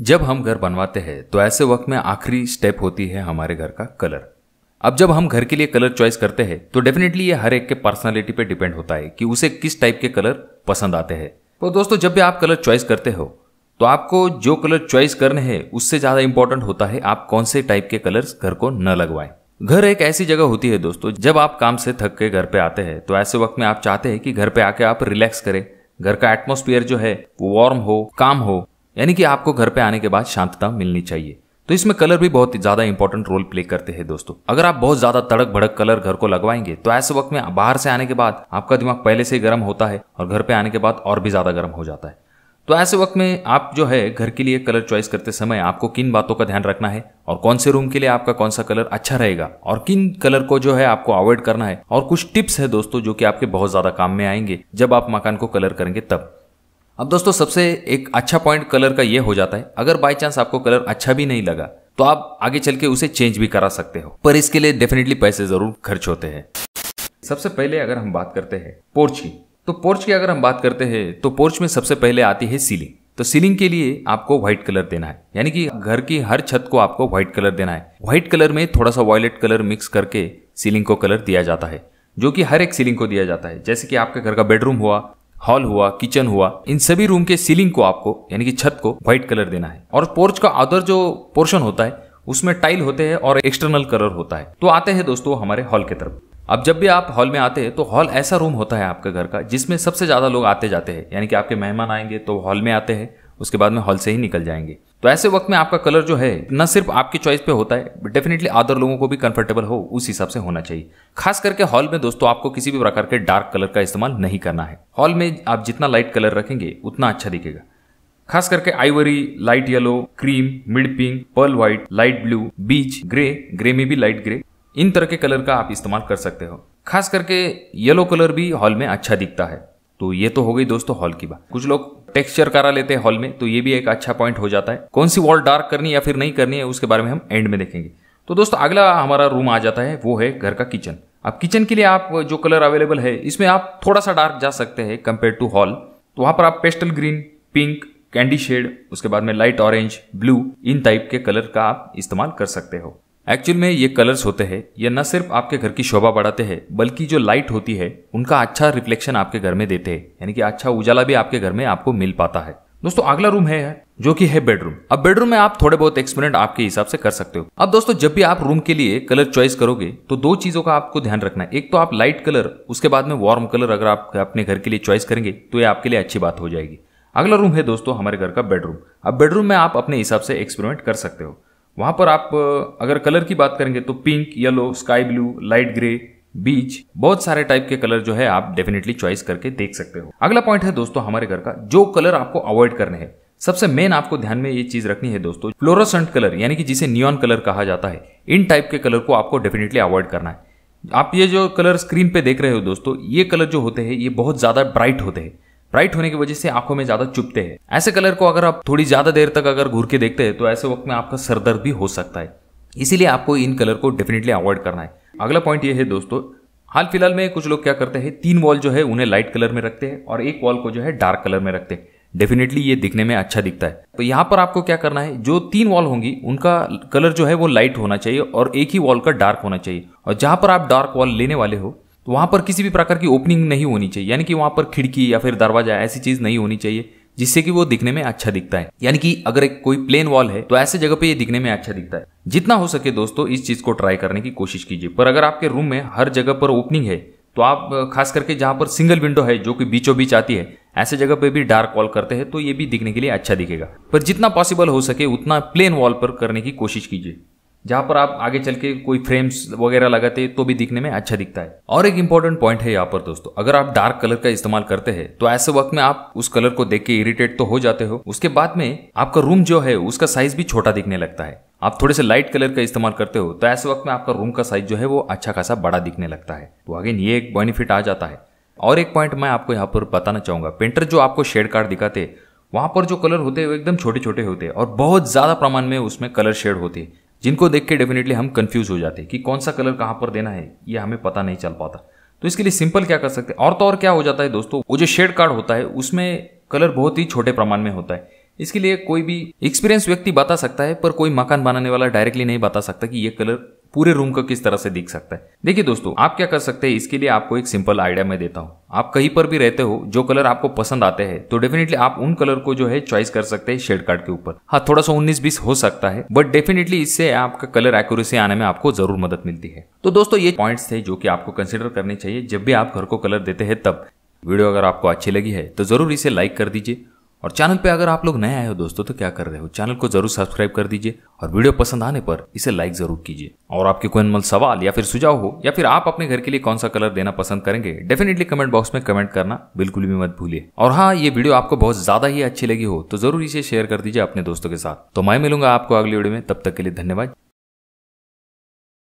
जब हम घर बनवाते हैं तो ऐसे वक्त में आखिरी स्टेप होती है हमारे घर का कलर अब जब हम घर के लिए कलर चॉइस करते हैं तो डेफिनेटली ये हर एक के पर्सनालिटी पे डिपेंड होता है कि उसे किस टाइप के कलर पसंद आते हैं तो दोस्तों जब भी आप कलर चॉइस करते हो तो आपको जो कलर चॉइस करने हैं उससे ज़्यादा इंपॉर्टेंट होता है आप कौन से टाइप के कलर्स घर को न लगवाएं घर एक ऐसी जगह होती है दोस्तों जब आप काम से थक के घर पे आते हैं तो ऐसे वक्त में आप चाहते हैं कि घर पे आके आप रिलैक्स करें घर का एटमोस्फियर जो है वो वार्म हो काम हो यानी कि आपको घर पे आने के बाद शांतता मिलनी चाहिए तो इसमें कलर भी बहुत ज़्यादा इंपॉर्टेंट रोल प्ले करते हैं दोस्तों अगर आप बहुत ज़्यादा तड़क भड़क कलर घर को लगवाएंगे तो ऐसे वक्त में बाहर से आने के बाद आपका दिमाग पहले से ही गर्म होता है और घर पे आने के बाद और भी ज़्यादा गर्म हो जाता है तो ऐसे वक्त में आप जो है घर के लिए कलर चॉइस करते समय आपको किन बातों का ध्यान रखना है और कौन से रूम के लिए आपका कौन सा कलर अच्छा रहेगा और किन कलर को जो है आपको अवॉइड करना है और कुछ टिप्स है दोस्तों जो कि आपके बहुत ज़्यादा काम में आएंगे जब आप मकान को कलर करेंगे तब अब दोस्तों सबसे एक अच्छा पॉइंट कलर का ये हो जाता है अगर बाई चांस आपको कलर अच्छा भी नहीं लगा तो आप आगे चल के उसे चेंज भी करा सकते हो पर इसके लिए डेफिनेटली पैसे जरूर खर्च होते हैं सबसे पहले अगर हम बात करते हैं पोर्च की तो पोर्च की अगर हम बात करते हैं तो पोर्च में सबसे पहले आती है सीलिंग तो सीलिंग के लिए आपको व्हाइट कलर देना है यानी कि घर की हर छत को आपको व्हाइट कलर देना है व्हाइट कलर में थोड़ा सा वॉयलेट कलर मिक्स करके सीलिंग को कलर दिया जाता है जो कि हर एक सीलिंग को दिया जाता है जैसे कि आपके घर का बेडरूम हुआ हॉल हुआ किचन हुआ इन सभी रूम के सीलिंग को आपको यानी कि छत को व्हाइट कलर देना है और पोर्च का अदर जो पोर्शन होता है उसमें टाइल होते हैं और एक्सटर्नल कलर होता है तो आते हैं दोस्तों हमारे हॉल की तरफ अब जब भी आप हॉल में आते हैं तो हॉल ऐसा रूम होता है आपके घर का जिसमें सबसे ज़्यादा लोग आते जाते हैं यानी कि आपके मेहमान आएंगे तो हॉल में आते हैं उसके बाद में हॉल से ही निकल जाएंगे तो ऐसे वक्त में आपका कलर जो है न सिर्फ आपकी चॉइस पे होता है डेफिनेटली अदर लोगों को भी कंफर्टेबल हो उस हिसाब से होना चाहिए खास करके हॉल में दोस्तों आपको किसी भी प्रकार के डार्क कलर का इस्तेमाल नहीं करना है हॉल में आप जितना लाइट कलर रखेंगे उतना अच्छा दिखेगा खास करके ivory light yellow cream mid pink pearl white light blue beige grey grey में भी लाइट ग्रे इन तरह के कलर का आप इस्तेमाल कर सकते हो खास करके येलो कलर भी हॉल में अच्छा दिखता है तो ये तो हो गई दोस्तों हॉल की बात कुछ लोग टेक्सचर करा लेते हैं हॉल में तो ये भी एक अच्छा पॉइंट हो जाता है कौन सी वॉल डार्क करनी या फिर नहीं करनी है उसके बारे में हम एंड में देखेंगे तो दोस्तों अगला हमारा रूम आ जाता है वो है घर का किचन अब किचन के लिए आप जो कलर अवेलेबल है इसमें आप थोड़ा सा डार्क जा सकते हैं कंपेयर टू हॉल तो वहां पर आप pastel green pink candy shade उसके बाद में लाइट ऑरेंज ब्लू इन टाइप के कलर का आप इस्तेमाल कर सकते हो एक्चुअल में ये कलर्स होते हैं ये न सिर्फ आपके घर की शोभा बढ़ाते हैं बल्कि जो लाइट होती है उनका अच्छा रिफ्लेक्शन आपके घर में देते हैं यानी कि अच्छा उजाला भी आपके घर में आपको मिल पाता है दोस्तों अगला रूम है जो कि है बेडरूम अब बेडरूम में आप थोड़े बहुत एक्सपेरिमेंट आपके हिसाब से कर सकते हो अब दोस्तों जब भी आप रूम के लिए कलर चॉइस करोगे तो दो चीजों का आपको ध्यान रखना है एक तो आप लाइट कलर उसके बाद में वार्म कलर अगर आप अपने घर के लिए चॉइस करेंगे तो ये आपके लिए अच्छी बात हो जाएगी अगला रूम है दोस्तों हमारे घर का बेडरूम अब बेडरूम में आप अपने हिसाब से एक्सपेरिमेंट कर सकते हो वहाँ पर आप अगर कलर की बात करेंगे तो pink yellow sky blue light grey beige बहुत सारे टाइप के कलर जो है आप डेफिनेटली चॉइस करके देख सकते हो अगला पॉइंट है दोस्तों हमारे घर का जो कलर आपको अवॉइड करने हैं सबसे मेन आपको ध्यान में ये चीज रखनी है दोस्तों फ्लोरोसेंट कलर यानी कि जिसे नियॉन कलर कहा जाता है इन टाइप के कलर को आपको डेफिनेटली अवॉइड करना है आप ये जो कलर स्क्रीन पे देख रहे हो दोस्तों ये कलर जो होते हैं ये बहुत ज़्यादा ब्राइट होते हैं ब्राइट होने की वजह से आंखों में ज्यादा चुपते हैं ऐसे कलर को अगर आप थोड़ी ज्यादा देर तक अगर घूर के देखते हैं तो ऐसे वक्त में आपका सरदर्द भी हो सकता है इसीलिए आपको इन कलर को डेफिनेटली अवॉइड करना है अगला पॉइंट ये है दोस्तों हाल फिलहाल में कुछ लोग क्या करते हैं तीन वॉल जो है उन्हें लाइट कलर में रखते हैं और एक वॉल को जो है डार्क कलर में रखते हैं डेफिनेटली ये दिखने में अच्छा दिखता है तो यहाँ पर आपको क्या करना है जो तीन वॉल होंगी उनका कलर जो है वो लाइट होना चाहिए और एक ही वॉल का डार्क होना चाहिए और जहां पर आप डार्क वॉल लेने वाले हो तो वहाँ पर किसी भी प्रकार की ओपनिंग नहीं होनी चाहिए यानी कि वहाँ पर खिड़की या फिर दरवाजा ऐसी चीज़ नहीं होनी चाहिए जिससे कि वो दिखने में अच्छा दिखता है यानी कि अगर एक कोई प्लेन वॉल है तो ऐसे जगह पे ये दिखने में अच्छा दिखता है जितना हो सके दोस्तों इस चीज़ को ट्राई करने की कोशिश कीजिए पर अगर आपके रूम में हर जगह पर ओपनिंग है तो आप खास करके जहाँ पर सिंगल विंडो है जो कि बीचों बीच आती है ऐसे जगह पे भी डार्क वॉल करते हैं तो ये भी दिखने के लिए अच्छा दिखेगा पर जितना पॉसिबल हो सके उतना प्लेन वॉल पर करने की कोशिश कीजिए जहाँ पर आप आगे चल के कोई फ्रेम्स वगैरह लगाते तो भी दिखने में अच्छा दिखता है और एक इंपॉर्टेंट पॉइंट है यहाँ पर दोस्तों अगर आप डार्क कलर का इस्तेमाल करते हैं तो ऐसे वक्त में आप उस कलर को देख के इरिटेट तो हो जाते हो उसके बाद में आपका रूम जो है उसका साइज भी छोटा दिखने लगता है आप थोड़े से लाइट कलर का इस्तेमाल करते हो तो ऐसे वक्त में आपका रूम का साइज जो है वो अच्छा खासा बड़ा दिखने लगता है तो अगेन ये एक बेनिफिट आ जाता है और एक पॉइंट मैं आपको यहाँ पर बताना चाहूंगा पेंटर जो आपको शेड कार्ड दिखाते वहाँ पर जो कलर होते हैं वो एकदम छोटे छोटे होते हैं और बहुत ज़्यादा प्रमाण में उसमें कलर शेड होते हैं जिनको देख के डेफिनेटली हम कंफ्यूज हो जाते हैं कि कौन सा कलर कहाँ पर देना है ये हमें पता नहीं चल पाता तो इसके लिए सिंपल क्या कर सकते हैं और तो और क्या हो जाता है दोस्तों वो जो शेड कार्ड होता है उसमें कलर बहुत ही छोटे प्रमाण में होता है इसके लिए कोई भी एक्सपीरियंस व्यक्ति बता सकता है पर कोई मकान बनाने वाला डायरेक्टली नहीं बता सकता कि ये कलर पूरे रूम का किस तरह से दिख सकता है देखिए दोस्तों आप क्या कर सकते हैं इसके लिए आपको एक सिंपल आइडिया मैं देता हूँ आप कहीं पर भी रहते हो जो कलर आपको पसंद आते हैं तो डेफिनेटली आप उन कलर को जो है चॉइस कर सकते हैं शेड कार्ड के ऊपर हाँ थोड़ा सा उन्नीस बीस हो सकता है बट डेफिनेटली इससे आपका कलर एक्यूरेसी आने में आपको जरूर मदद मिलती है तो दोस्तों ये पॉइंट्स थे जो कि आपको कंसिडर करने चाहिए जब भी आप घर को कलर देते हैं तब वीडियो अगर आपको अच्छी लगी है तो जरूर इसे लाइक कर दीजिए और चैनल पे अगर आप लोग नए आए हो दोस्तों तो क्या कर रहे हो चैनल को जरूर सब्सक्राइब कर दीजिए और वीडियो पसंद आने पर इसे लाइक जरूर कीजिए और आपके कोई अनमल सवाल या फिर सुझाव हो या फिर आप अपने घर के लिए कौन सा कलर देना पसंद करेंगे डेफिनेटली कमेंट बॉक्स में कमेंट करना बिल्कुल भी मत भूलिए और हाँ ये वीडियो आपको बहुत ज्यादा ही अच्छी लगी हो तो जरूर इसे शेयर कर दीजिए अपने दोस्तों के साथ तो मैं मिलूंगा आपको अगले वीडियो में तब तक के लिए धन्यवाद